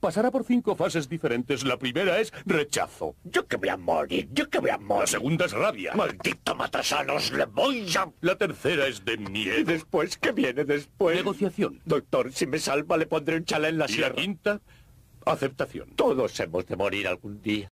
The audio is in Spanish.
pasará por cinco fases diferentes. La primera es rechazo. Yo que voy a morir, yo que voy a morir. La segunda es rabia. Maldito matasanos, le voy a... La tercera es de miedo. ¿Y después? ¿Qué viene después? Negociación. Doctor, si me salva le pondré un chala en la ¿Y la quinta? Aceptación. Todos hemos de morir algún día.